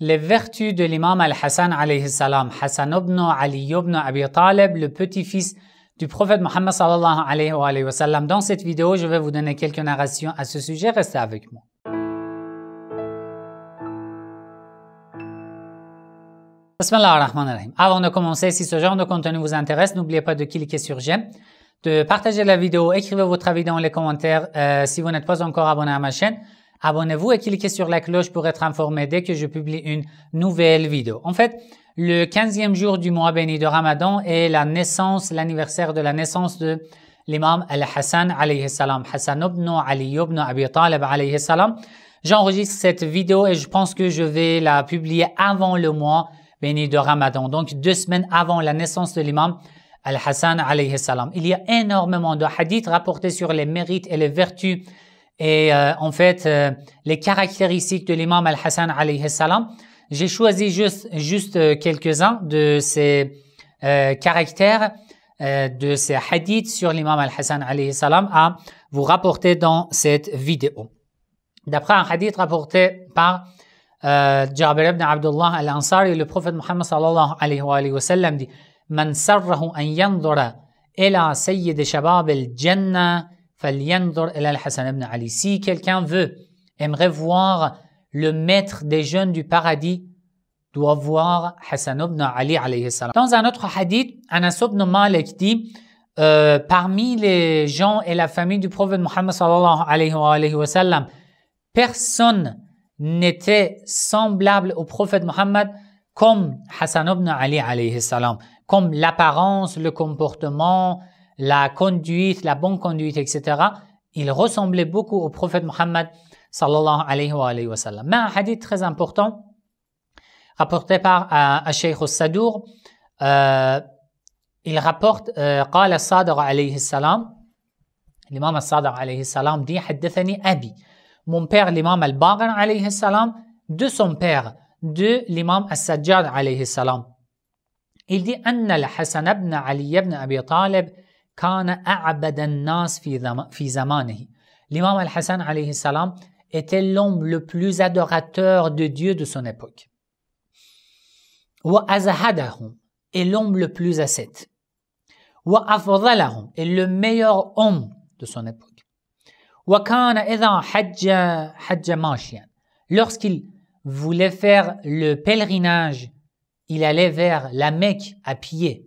Les vertus de l'imam al-Hassan alayhi salam, Hassan ibn Ali ibn Abi Talib, le petit-fils du prophète Muhammad sallallahu alayhi wa, sallam. Dans cette vidéo, je vais vous donner quelques narrations à ce sujet. Restez avec moi. Avant de commencer, si ce genre de contenu vous intéresse, n'oubliez pas de cliquer sur j'aime, de partager la vidéo, écrivez votre avis dans les commentaires euh, si vous n'êtes pas encore abonné à ma chaîne abonnez-vous et cliquez sur la cloche pour être informé dès que je publie une nouvelle vidéo. En fait, le 15e jour du mois béni de Ramadan est la naissance, l'anniversaire de la naissance de l'imam Al-Hassan alayhi salam, Hassan ibn Ali ibn Abi Talib alayhi salam. J'enregistre cette vidéo et je pense que je vais la publier avant le mois béni de Ramadan, donc deux semaines avant la naissance de l'imam Al-Hassan alayhi salam. Il y a énormément de hadiths rapportés sur les mérites et les vertus et euh, en fait euh, les caractéristiques de l'imam al-Hassan alayhi salam. J'ai choisi juste, euh, quelques-uns de ces caractères, de ces hadiths sur l'imam al-Hassan alayhi salam à vous rapporter dans cette vidéo. D'après un hadith rapporté par Jabir ibn Abdullah al-Ansari, le prophète Muhammad sallallahu alayhi wa, sallam dit « Man sarrahu an yandura ila sayyid shabab al-jannah » Si quelqu'un veut, aimerait voir le maître des jeunes du paradis, doit voir Hassan ibn Ali Dans un autre hadith, Anas ibn Malik dit euh, Parmi les gens et la famille du prophète Muhammad personne n'était semblable au prophète Muhammad comme Hassan ibn Ali comme l'apparence, le comportement, la conduite, la bonne conduite, etc., il ressemblait beaucoup au prophète Mohammed sallallahu alayhi wa, Mais un hadith très important, rapporté par euh, un Sheikh al-Sadour, euh, il rapporte, euh, al الصادق alayhi l'imam al-Sadr alayhi salam dit, Hadithani abi, mon père l'imam al baqir alayhi salam, de son père, de l'imam al-Sajjad alayhi salam. Il dit, أن الحسن ibn Ali ibn abi talib » l'imam al-Hassan alayhi était l'homme le plus adorateur de Dieu de son époque. Wa est l'homme le plus ascète. Wa afdalahum est le meilleur homme de son époque. Wa kana hajja hajja Lorsqu'il voulait faire le pèlerinage, il allait vers la Mecque à pied.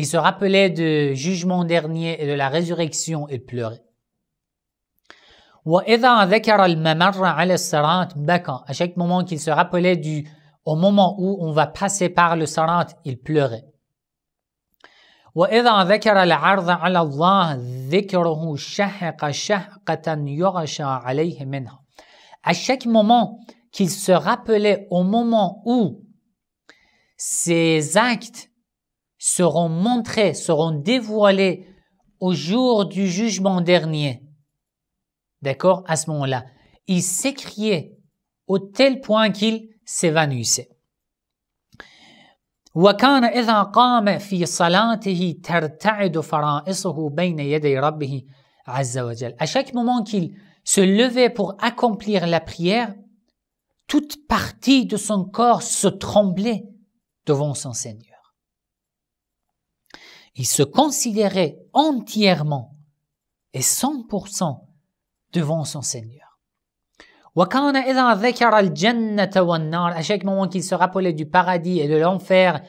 Il se rappelait du jugement dernier et de la résurrection et pleurait. À chaque moment qu'il se rappelait du, au moment où on va passer par le sarat, il pleurait. À chaque moment qu'il se rappelait au moment où ses actes seront montrés, seront dévoilés au jour du jugement dernier. D'accord À ce moment-là, il s'écriait au tel point qu'il s'évanouissait. À chaque moment qu'il se levait pour accomplir la prière, toute partie de son corps se tremblait devant son Seigneur il se considérait entièrement et 100% devant son Seigneur. à chaque moment qu'il se rappelait du paradis et de l'enfer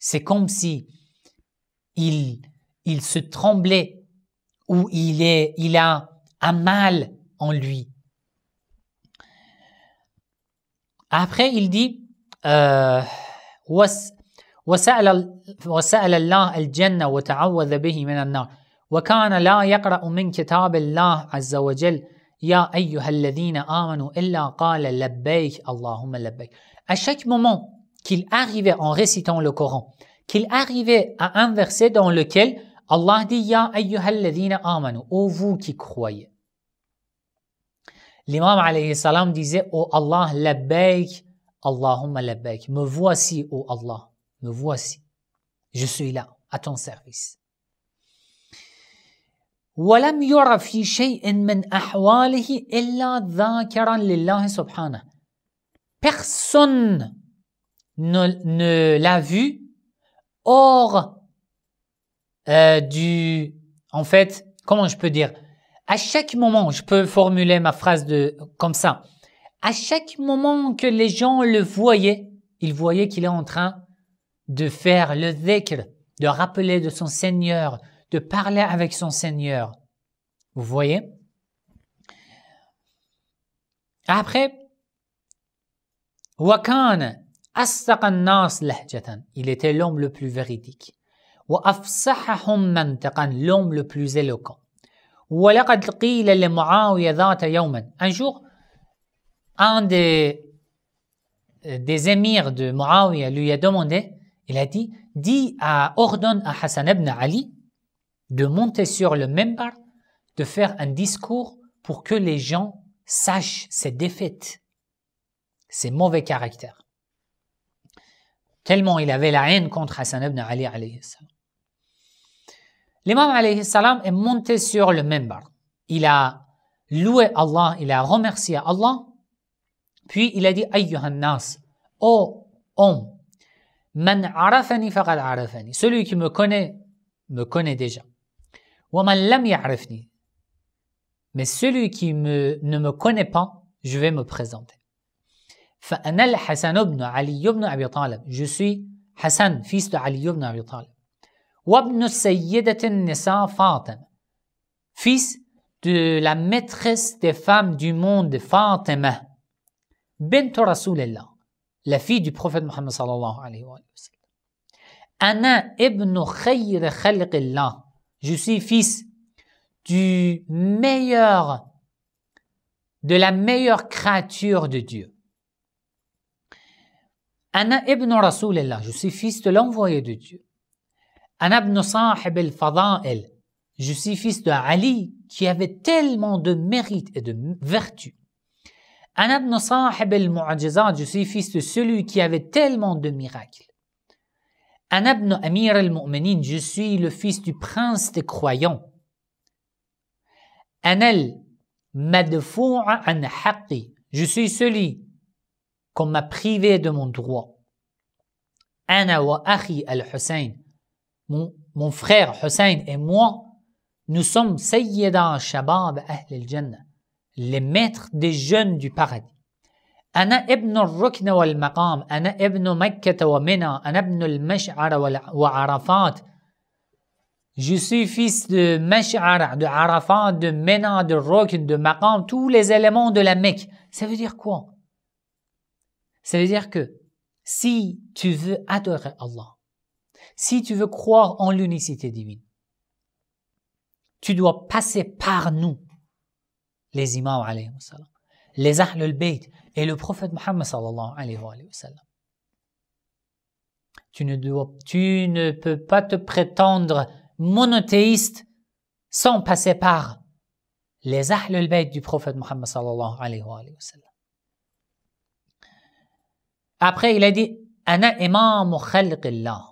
c'est comme si il, il se tremblait ou il, est, il a un mal en lui. Après, il dit, euh, وس وسأل وسأل الله الجنة وتعوذ به من النار وكان لا يقرأ من كتاب الله عز وجل يا أيها الذين آمنوا إلا قال لبيك اللهم لبيك À chaque moment qu'il arrivait en récitant le Coran, qu'il arrivait à un verset dans lequel Allah dit Ya ayyuha alladhina amanu, ô vous qui croyez. L'imam alayhi salam disait Ô oh Allah, labbaik, Allahumma labbaik. Me voici, ô Allah. Me voici. Je suis là, à ton service. Personne ne, l'a vu hors euh, du... En fait, comment je peux dire À chaque moment, je peux formuler ma phrase de, comme ça à chaque moment que les gens le voyaient, ils voyaient qu'il est en train de faire le dhikr, de rappeler de son Seigneur, de parler avec son Seigneur. Vous voyez Après, il était l'homme le plus véridique l'homme le plus éloquent un jour un des, euh, des émirs de Muawiyah lui a demandé, il a dit, dit à, ordonne à Hassan ibn Ali de monter sur le membar, de faire un discours pour que les gens sachent ses défaites, ses mauvais caractères. Tellement il avait la haine contre Hassan ibn Ali L'imam alayhi salam est monté sur le membar. Il a loué Allah, il a remercié Allah puis il a dit Ayyuhannas, ô homme, Man arafani faqad arafani. Celui qui me connaît, me connaît déjà. Wa man lam ya'rafni, Mais celui qui me, ne me connaît pas, je vais me présenter. al Hassan ibn Ali ibn Abi Talib, Je suis Hassan, fils de Ali ibn Abi Talib. ibn Sayyidat Nisa Fatima. Fils de la maîtresse des femmes du monde, Fatima. Bint Rasulillah, la fille du prophète Mohammed sallallahu alayhi wa sallam. Ana ibn khayr Allah Je suis fils du meilleur, de la meilleure créature de Dieu. Ana ibn Allah Je suis fils de l'envoyé de Dieu. Ana ibn sahib al-fada'il. Je suis fils de Ali qui avait tellement de mérite et de vertu. Anab Sahib al-Mu'ajizat, je suis fils de celui qui avait tellement de miracles. Anab Amir al-Mu'minin, je suis le fils du prince des croyants. Anel Madfu' an haqqi, je suis celui qu'on m'a privé de mon droit. Ana wa akhi al-Hussein, mon, frère Hussein et moi, nous sommes sayyidans shabab ahl al-Jannah les maîtres des jeunes du paradis. Je suis fils de Mash'ar, de Arafat, de Mena, de Rokin, de Maqam, tous les éléments de la Mecque. Ça veut dire quoi? Ça veut dire que si tu veux adorer Allah, si tu veux croire en l'unicité divine, tu dois passer par nous les imams alayhi wa les Ahlul et le prophète Muhammad sallallahu alayhi wa sallam. Tu ne, tu ne peux pas te prétendre monothéiste sans passer par les Ahlul Bayt du prophète Mohammed sallallahu alayhi wa sallam. Après, il a dit Ana imam khalqillah.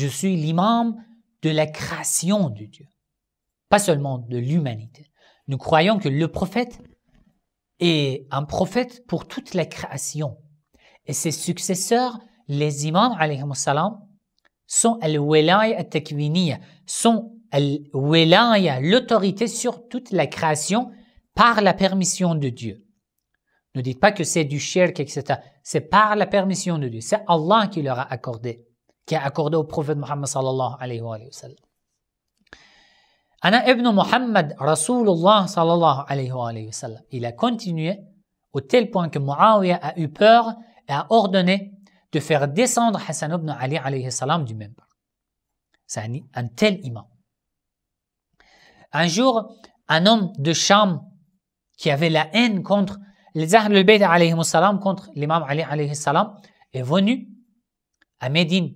Je suis l'imam de la création de Dieu, pas seulement de l'humanité. Nous croyons que le prophète est un prophète pour toute la création. Et ses successeurs, les imams, sont l'autorité sur toute la création par la permission de Dieu. Ne dites pas que c'est du shirk, etc. C'est par la permission de Dieu. C'est Allah qui leur a accordé, qui a accordé au prophète Muhammad sallallahu alayhi wa sallam. Ana ibn Muhammad Rasulullah sallallahu alayhi wa sallam. Il a continué au tel point que Muawiyah a eu peur et a ordonné de faire descendre Hassan ibn Ali alayhi salam du même C'est un, un, tel imam. Un jour, un homme de Cham qui avait la haine contre les Ahl al-Bayt alayhi salam, contre l'imam Ali alayhi salam, est venu à Médine.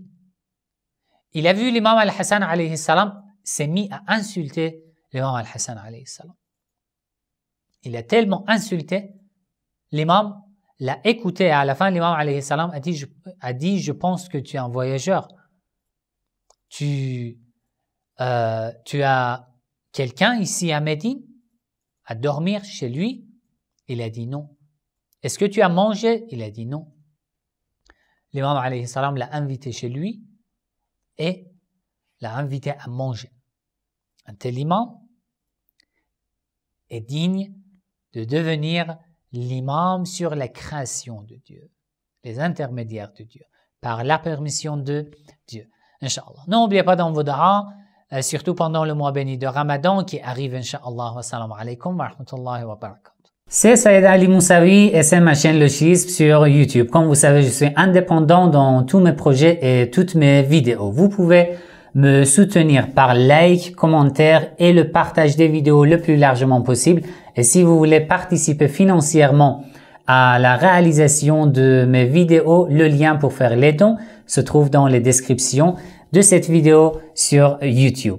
Il a vu l'imam al-Hassan alayhi salam s'est mis à insulter l'imam al-Hassan alayhi salam Il a tellement insulté, l'imam l'a écouté à la fin l'imam a dit, a dit je pense que tu es un voyageur. Tu, euh, tu as quelqu'un ici à Médine à dormir chez lui Il a dit non. Est-ce que tu as mangé Il a dit non. L'imam alayhi salam l'a invité chez lui et l'a invité à manger. Un tel imam est digne de devenir l'imam sur la création de Dieu, les intermédiaires de Dieu, par la permission de Dieu. Inch'Allah. N'oubliez pas dans vos da'as, euh, surtout pendant le mois béni de Ramadan qui arrive, Inch'Allah. Assalamu alaikum wa rahmatullahi wa barakatuh. C'est Saïd Ali Moussavi et c'est ma chaîne Le Chisme sur YouTube. Comme vous savez, je suis indépendant dans tous mes projets et toutes mes vidéos. Vous pouvez me soutenir par like, commentaire et le partage des vidéos le plus largement possible. Et si vous voulez participer financièrement à la réalisation de mes vidéos, le lien pour faire les dons se trouve dans les descriptions de cette vidéo sur YouTube.